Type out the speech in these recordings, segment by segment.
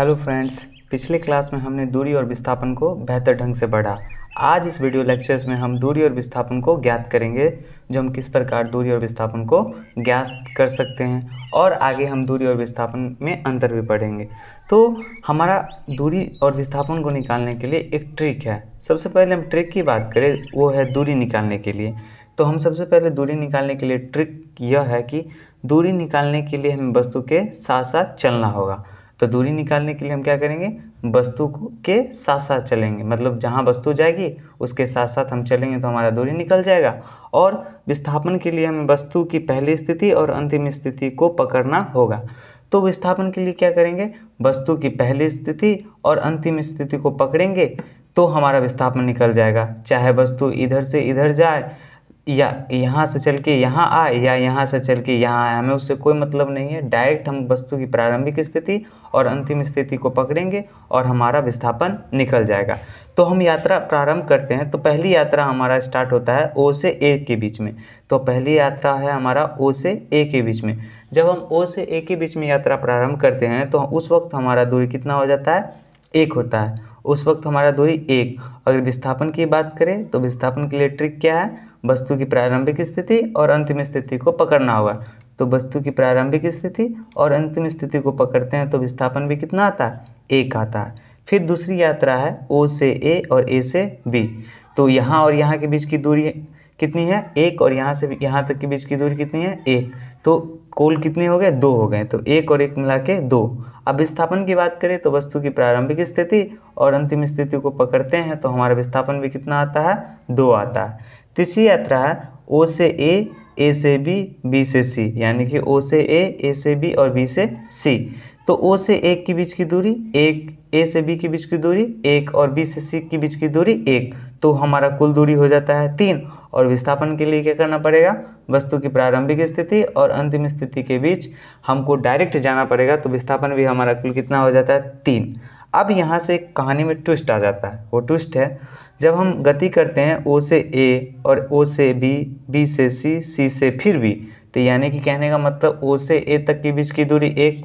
hello friends पिछले class में हमने दूरी और विस्थापन को बेहतर ढंग से पढ़ा आज इस वीडियो लेक्चर्स में हम दूरी और विस्थापन को ज्ञात करेंगे जो हम किस प्रकार दूरी और विस्थापन को ज्ञात कर सकते हैं और आगे हम दूरी और विस्थापन में अंतर भी पढ़ेंगे तो हमारा दूरी और विस्थापन को निकालने के लिए एक ट्रिक है सबसे पहले हम ट्रिक की बात करें वो है दूरी निकालने के लिए तो हम सबसे पहले दूरी निकालने के लिए ट्रिक यह है कि दूरी निकालने के लिए हमें वस्तु के साथ साथ चलना होगा तो दूरी निकालने के लिए हम क्या करेंगे वस्तु के साथ साथ चलेंगे मतलब जहाँ वस्तु जाएगी उसके साथ साथ हम चलेंगे तो हमारा दूरी निकल जाएगा और विस्थापन के लिए हमें वस्तु की पहली स्थिति और अंतिम स्थिति को पकड़ना होगा तो विस्थापन के लिए क्या करेंगे वस्तु की पहली स्थिति और अंतिम स्थिति को पकड़ेंगे तो हमारा विस्थापन निकल जाएगा चाहे वस्तु इधर से इधर जाए या यहाँ से चल के यहाँ आए या यहाँ से चल के यहाँ आए हमें उससे कोई मतलब नहीं है डायरेक्ट हम वस्तु की प्रारंभिक स्थिति और अंतिम स्थिति को पकड़ेंगे और हमारा विस्थापन निकल जाएगा तो हम यात्रा प्रारंभ करते हैं तो पहली यात्रा हमारा स्टार्ट होता है ओ से ए के बीच में तो पहली यात्रा है हमारा ओ से ए के बीच में जब हम ओ से ए के बीच में यात्रा प्रारंभ करते हैं तो उस वक्त हमारा दूरी कितना हो जाता है एक होता है उस वक्त हमारा दूरी एक अगर विस्थापन की बात करें तो विस्थापन के लिए ट्रिक क्या है वस्तु की प्रारंभिक स्थिति और अंतिम स्थिति को पकड़ना होगा तो वस्तु की प्रारंभिक स्थिति और अंतिम स्थिति को पकड़ते हैं तो विस्थापन भी कितना आता है एक आता है फिर दूसरी यात्रा है ओ से ए और ए से बी तो यहाँ और यहाँ के बीच की दूरी कितनी है एक और यहाँ से यहाँ तक के बीच की दूरी कितनी है एक तो कोल कितने हो गए दो हो गए तो एक और एक मिला के दो अब विस्थापन की बात करें तो वस्तु की प्रारंभिक स्थिति और अंतिम स्थिति को पकड़ते हैं तो हमारा विस्थापन भी कितना आता है दो आता है तीसरी यात्रा है ओ से ए ए से बी बी से सी यानी कि ओ से ए ए से बी और बी से सी तो ओ से एक के बीच की दूरी एक ए से बी के बीच की दूरी एक और बी से सी के बीच की दूरी एक तो हमारा कुल दूरी हो जाता है तीन और विस्थापन के लिए क्या करना पड़ेगा वस्तु की प्रारंभिक स्थिति और अंतिम स्थिति के बीच हमको डायरेक्ट जाना पड़ेगा तो विस्थापन भी हमारा कुल कितना हो जाता है तीन अब यहाँ से कहानी में ट्विस्ट आ जाता है वो ट्विस्ट है जब हम गति करते हैं ओ से ए और ओ से बी बी से सी सी से फिर बी तो यानी कि कहने का मतलब ओ से ए तक के बीच की दूरी एक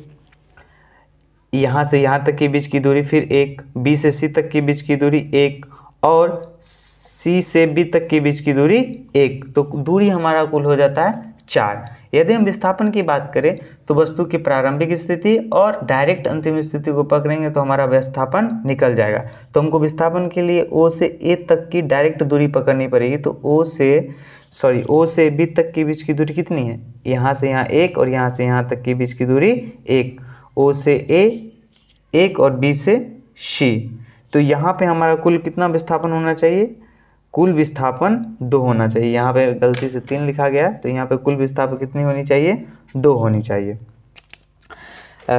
यहाँ से यहाँ तक के बीच की दूरी फिर एक बी से सी तक के बीच की दूरी एक और सी से बी तक के बीच की दूरी एक तो दूरी हमारा कुल हो जाता है चार यदि हम विस्थापन की बात करें तो वस्तु की प्रारंभिक स्थिति और डायरेक्ट अंतिम स्थिति को पकड़ेंगे तो हमारा विस्थापन निकल जाएगा तो हमको विस्थापन के लिए ओ से ए तक की डायरेक्ट दूरी पकड़नी पड़ेगी तो ओ से सॉरी ओ से बी तक के बीच की दूरी कितनी है यहाँ से यहाँ एक और यहाँ से यहाँ तक के बीच की दूरी एक ओ से ए एक और बी से शी तो यहाँ पे हमारा कुल कितना विस्थापन होना चाहिए कुल विस्थापन दो होना चाहिए यहाँ पे गलती से तीन लिखा गया तो यहाँ पे कुल विस्थापन कितनी होनी चाहिए दो होनी चाहिए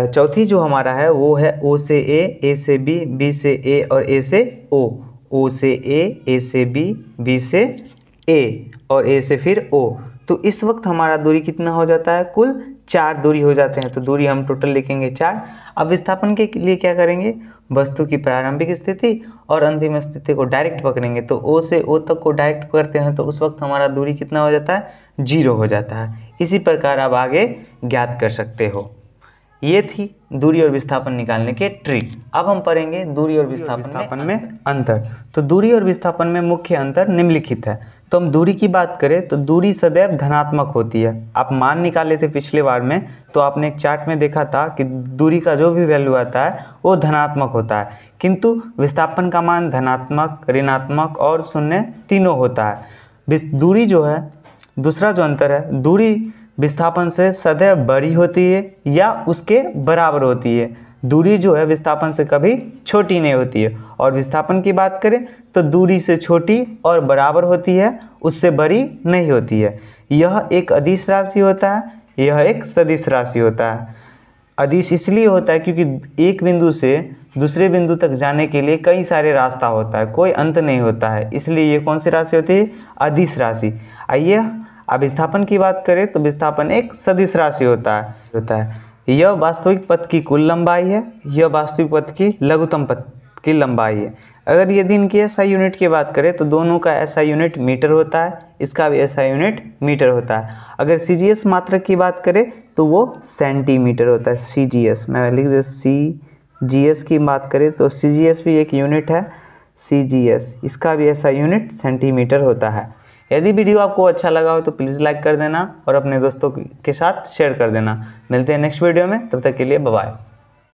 चौथी जो हमारा है वो है ओ से ए ए से बी बी से ए और ए से ओ ओ से ए ए से बी बी से ए और ए से फिर ओ तो इस वक्त हमारा दूरी कितना हो जाता है कुल चार दूरी हो जाते हैं तो दूरी हम टोटल लिखेंगे चार अब विस्थापन के लिए क्या करेंगे वस्तु की प्रारंभिक स्थिति और अंतिम स्थिति को डायरेक्ट पकड़ेंगे तो ओ से ओ तक को डायरेक्ट पकड़ते हैं तो उस वक्त हमारा दूरी कितना हो जाता है जीरो हो जाता है इसी प्रकार आप आगे ज्ञात कर सकते हो ये थी दूरी और विस्थापन निकालने के ट्रिक अब हम पढ़ेंगे दूरी और विस्थापन में अंतर तो दूरी और विस्थापन में मुख्य अंतर निम्नलिखित है तो हम दूरी की बात करें तो दूरी सदैव धनात्मक होती है आप मान निकाले थे पिछले बार में तो आपने एक चार्ट में देखा था कि दूरी का जो भी वैल्यू आता है वो धनात्मक होता है किंतु विस्थापन का मान धनात्मक ऋणात्मक और शून्य तीनों होता है दूरी जो है दूसरा जो अंतर है दूरी विस्थापन से सदैव बड़ी होती है या उसके बराबर होती है दूरी जो है विस्थापन से कभी छोटी नहीं होती है और विस्थापन की बात करें तो दूरी से छोटी और बराबर होती है उससे बड़ी नहीं होती है यह एक अधिस राशि होता है यह एक सदिश राशि होता है अधिस इसलिए होता है क्योंकि एक बिंदु से दूसरे बिंदु तक जाने के लिए कई सारे रास्ता होता है कोई अंत नहीं होता है इसलिए ये कौन सी राशि होती है अधिस राशि आइए अब विस्थापन की बात करें तो विस्थापन एक सदिश राशि होता है होता है यह वास्तविक पथ की कुल लंबाई है यह वास्तविक पथ की लघुतम पथ की लंबाई है अगर यदि इनकी ऐसा यूनिट की बात करें तो दोनों का ऐसा यूनिट मीटर होता है इसका भी ऐसा यूनिट मीटर होता है अगर सी जी एस मात्रक की बात करें तो वो सेंटीमीटर होता है सी जी एस मैं लिख दे सी जी एस की बात करें तो सी जी एस भी एक यूनिट है सी जी एस इसका भी ऐसा यूनिट सेंटीमीटर होता है यदि वीडियो आपको अच्छा लगा हो तो प्लीज़ लाइक कर देना और अपने दोस्तों के साथ शेयर कर देना मिलते हैं नेक्स्ट वीडियो में तब तक के लिए बाय